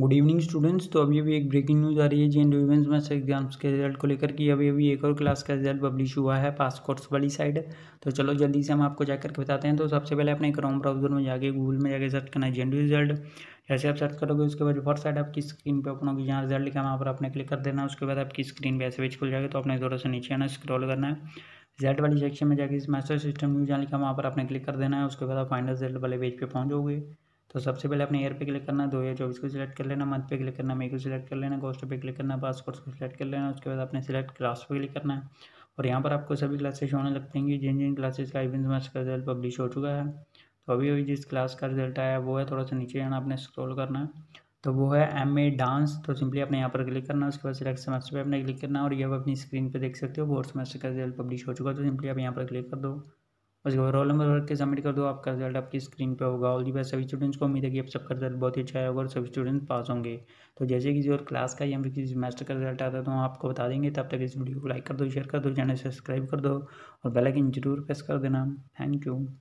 good evening students तो अभी अभी एक ब्रेकिंग न्यूज़ आ रही है जे एंड में मैथ्स एग्जाम्स के रिजल्ट को लेकर कि अभी अभी एक और क्लास का रिजल्ट पब्लिश हुआ है पास कोर्स वाली साइड तो चलो जल्दी से हम आपको जा करके बताते हैं तो सबसे पहले अपने क्रोम ब्राउजर में जाके गूगल में जाके सर्च करना है जे एंड रिजल्ट जैसे आप सर्च करोगे उसके बाद फर्स्ट साइड आपकी स्क्रीन पर ओपन होगी जहाँ रिजल्ट लिखा वहाँ पर आपने क्लिक कर देना उसके बाद आपकी स्क्रीन पर ऐसे पेज खुल जाएगा तो अपने थोड़ा सा नीचे आना स्क्रॉल करना है रिजल्ट वाली सेक्शन में जाकर इस मैसेज सिस्टम में जहाँ लिखा वहाँ पर आपने क्लिक कर देना है उसके बाद आप फाइनल रिजल्ट वाले पेज पे पहुँचोगे तो सबसे पहले अपने ईयर पे क्लिक करना दो हज़ार चौबीस को सिलेक्ट कर लेना मंथ पे क्लिक करना मे को सिलेक्ट कर लेना कॉस्ट पे क्लिक करना पासकोर्स को सिलेक्ट कर लेना उसके बाद अपने सिलेक्ट क्लास पे क्लिक करना है और यहाँ पर आपको सभी क्लासेस होने लगते हैं जिन जिन क्लासेस का इवेंट मास्टर का रिजल्ट पब्लिश हो चुका है तो अभी अभी जिस क्लास का रिजल्ट आया वो है थोड़ा सा नीचे जाना अपने स्क्रोल करना है तो वो है एम ए डांस तो सिंपली आपने यहाँ पर क्लिक करना है उसके बाद सिलेक्ट सेमेस्टर पे अपने क्लिक करना और ये आप अपनी स्क्रीन पे देख सकते हो बोर्ड सेमेस्टर का रिजल्ट पब्लिश हो चुका है तो सिंपली आप यहाँ पर क्लिक कर दो उसके बाद रोल नंबर भर के सबमिट कर दो आपका रिजल्ट आपकी स्क्रीन पर होगा और जी बस सभी स्टूडेंट्स को उम्मीद है कि आप सबका रिजल्ट बहुत ही अच्छा होगा और सभी स्टूडेंट्स पास होंगे तो जैसे किसी और क्लास का या फिर किसी सेमेस्टर का रिजल्ट आता है तो हम आपको बता देंगे तब तक इस वीडियो को लाइक कर दो शेयर कर दो चैनल सब्सक्राइब कर दो और बेलाइकिन जरूर प्रेस कर देना थैंक यू